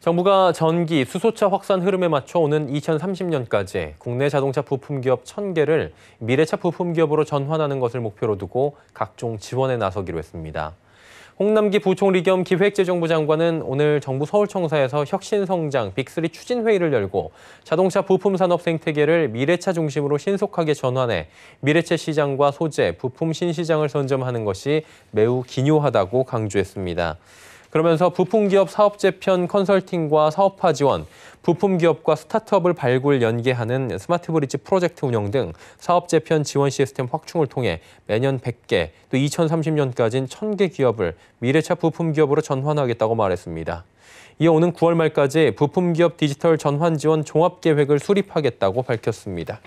정부가 전기, 수소차 확산 흐름에 맞춰 오는 2030년까지 국내 자동차 부품 기업 1000개를 미래차 부품 기업으로 전환하는 것을 목표로 두고 각종 지원에 나서기로 했습니다. 홍남기 부총리 겸 기획재정부 장관은 오늘 정부 서울청사에서 혁신성장 빅3 추진회의를 열고 자동차 부품 산업 생태계를 미래차 중심으로 신속하게 전환해 미래차 시장과 소재, 부품 신시장을 선점하는 것이 매우 기묘하다고 강조했습니다. 그러면서 부품기업 사업재 편 컨설팅과 사업화 지원, 부품기업과 스타트업을 발굴 연계하는 스마트브릿지 프로젝트 운영 등 사업재 편 지원 시스템 확충을 통해 매년 100개, 또 2030년까지는 1000개 기업을 미래차 부품기업으로 전환하겠다고 말했습니다. 이어 오는 9월 말까지 부품기업 디지털 전환 지원 종합계획을 수립하겠다고 밝혔습니다.